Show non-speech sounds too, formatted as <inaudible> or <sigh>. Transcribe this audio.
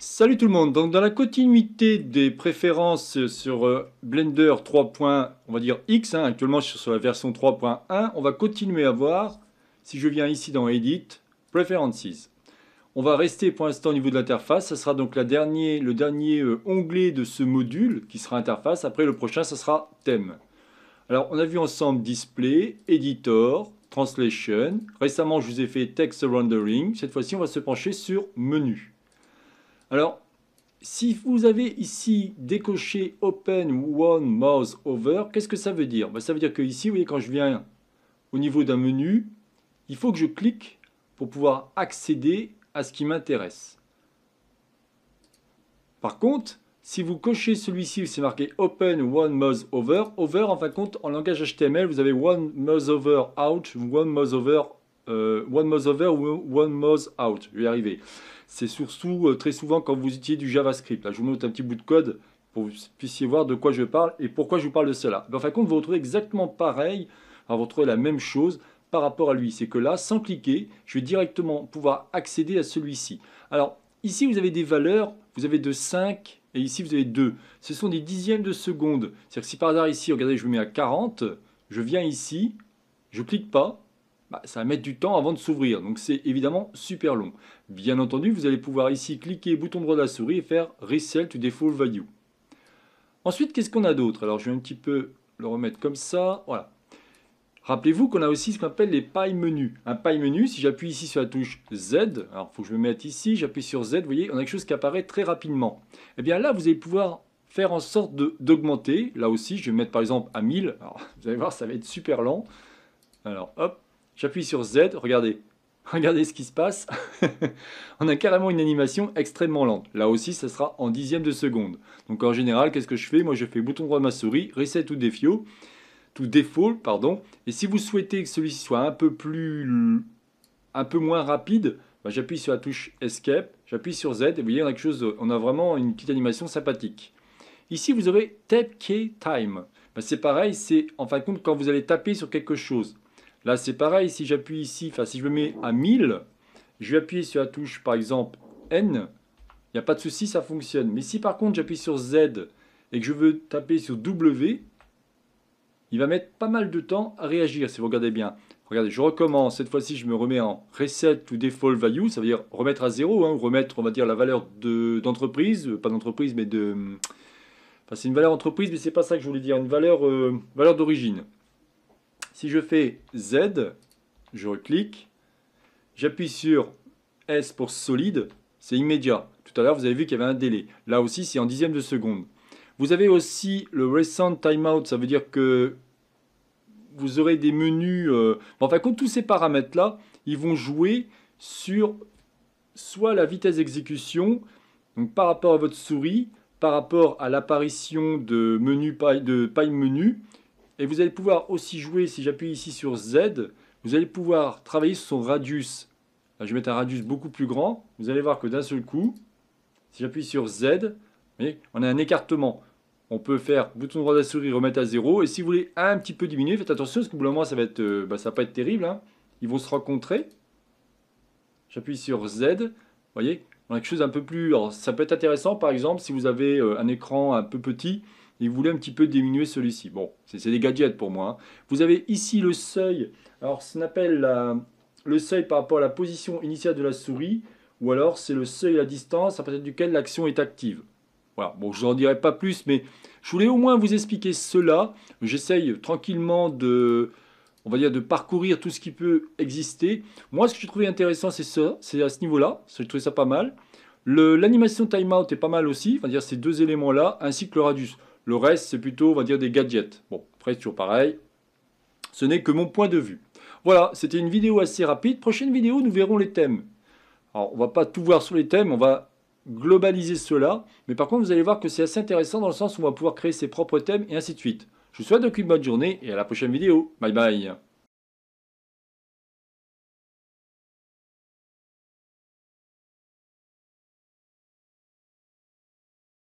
Salut tout le monde, donc dans la continuité des préférences sur euh, Blender 3. on va dire X, hein, actuellement sur la version 3.1, on va continuer à voir, si je viens ici dans Edit, Preferences. On va rester pour l'instant au niveau de l'interface, ce sera donc le dernier euh, onglet de ce module qui sera interface, après le prochain ça sera thème. Alors on a vu ensemble Display, Editor, Translation, récemment je vous ai fait Text Rendering, cette fois-ci on va se pencher sur Menu. Alors, si vous avez ici décoché Open One Mouse Over, qu'est-ce que ça veut dire ben, Ça veut dire que ici, vous voyez, quand je viens au niveau d'un menu, il faut que je clique pour pouvoir accéder à ce qui m'intéresse. Par contre, si vous cochez celui-ci où c'est marqué Open One Mouse Over, Over en fin de compte, en langage HTML, vous avez One Mouse Over Out, One Mouse Over euh, one Mouse Over ou One Mouse Out. Je vais y arriver. C'est surtout euh, très souvent quand vous utilisez du JavaScript. Là, je vous montre un petit bout de code pour que vous puissiez voir de quoi je parle et pourquoi je vous parle de cela. Mais en fin de compte, vous retrouvez exactement pareil. vous retrouvez la même chose par rapport à lui. C'est que là, sans cliquer, je vais directement pouvoir accéder à celui-ci. Alors, ici, vous avez des valeurs. Vous avez de 5 et ici, vous avez 2. Ce sont des dixièmes de seconde. C'est-à-dire que si par hasard, ici, regardez, je me mets à 40, je viens ici, je clique pas, bah, ça va mettre du temps avant de s'ouvrir. Donc c'est évidemment super long. Bien entendu, vous allez pouvoir ici cliquer bouton droit de la souris et faire Reset to Default Value. Ensuite, qu'est-ce qu'on a d'autre Alors je vais un petit peu le remettre comme ça. Voilà. Rappelez-vous qu'on a aussi ce qu'on appelle les pailles menus. Un paille menu, si j'appuie ici sur la touche Z, alors il faut que je me mette ici, j'appuie sur Z, vous voyez, on a quelque chose qui apparaît très rapidement. Et eh bien là, vous allez pouvoir faire en sorte d'augmenter. Là aussi, je vais mettre par exemple à 1000. Alors, <laughs> vous allez voir, ça va être super lent. Alors, hop, J'appuie sur Z, regardez. <laughs> Regardez ce qui se passe. <laughs> on a carrément une animation extrêmement lente. Là aussi, ça sera en dixième de seconde. Donc en général, qu'est-ce que je fais Moi, je fais bouton droit de ma souris, reset tout défaut, tout défaut, pardon. Et si vous souhaitez que celui-ci soit un peu plus, un peu moins rapide, bah, j'appuie sur la touche Escape, j'appuie sur Z, et vous voyez, on a quelque chose, on a vraiment une petite animation sympathique. Ici, vous aurez Tap Key Time. Bah, c'est pareil, c'est en fin de compte quand vous allez taper sur quelque chose. Là, c'est pareil, si j'appuie ici, enfin, si je me mets à 1000, je vais appuyer sur la touche, par exemple, N, il n'y a pas de souci, ça fonctionne. Mais si par contre, j'appuie sur Z et que je veux taper sur W, il va mettre pas mal de temps à réagir, si vous regardez bien. Regardez, je recommence. Cette fois-ci, je me remets en reset ou default value, ça veut dire remettre à zéro, hein, remettre, on va dire, la valeur d'entreprise, euh, pas d'entreprise, mais de... c'est une valeur d'entreprise mais c'est pas ça que je voulais dire, une valeur, euh, valeur d'origine. Si je fais Z, je reclique, j'appuie sur S pour solide, c'est immédiat. Tout à l'heure, vous avez vu qu'il y avait un délai. Là aussi, c'est en dixième de seconde. Vous avez aussi le Recent Timeout, ça veut dire que vous aurez des menus... Euh, enfin, compte, tous ces paramètres-là, ils vont jouer sur soit la vitesse d'exécution, par rapport à votre souris, par rapport à l'apparition de menus de paille menu, et vous allez pouvoir aussi jouer, si j'appuie ici sur Z, vous allez pouvoir travailler sur son radius. Là, je vais mettre un radius beaucoup plus grand. Vous allez voir que d'un seul coup, si j'appuie sur Z, voyez, on a un écartement. On peut faire bouton droit de la souris, remettre à zéro. Et si vous voulez un petit peu diminuer, faites attention, parce que pour le moment, ça va, être, euh, bah, ça va pas être terrible. Hein. Ils vont se rencontrer. J'appuie sur Z. Vous voyez, on a quelque chose un peu plus... ça peut être intéressant, par exemple, si vous avez euh, un écran un peu petit, il voulait un petit peu diminuer celui-ci. Bon, c'est des gadgets pour moi. Hein. Vous avez ici le seuil, alors ça s'appelle le seuil par rapport à la position initiale de la souris, ou alors c'est le seuil à distance à partir duquel l'action est active. Voilà, bon, je n'en dirai pas plus, mais je voulais au moins vous expliquer cela. J'essaye tranquillement de, on va dire, de parcourir tout ce qui peut exister. Moi, ce que j'ai trouvé intéressant, c'est ça, c'est à ce niveau-là, j'ai trouvé ça pas mal. L'animation timeout est pas mal aussi, enfin dire ces deux éléments-là, ainsi que le radius. Le reste, c'est plutôt, on va dire, des gadgets. Bon, après, c'est toujours pareil. Ce n'est que mon point de vue. Voilà, c'était une vidéo assez rapide. Prochaine vidéo, nous verrons les thèmes. Alors, on ne va pas tout voir sur les thèmes, on va globaliser cela. Mais par contre, vous allez voir que c'est assez intéressant dans le sens où on va pouvoir créer ses propres thèmes et ainsi de suite. Je vous souhaite donc une bonne journée et à la prochaine vidéo. Bye bye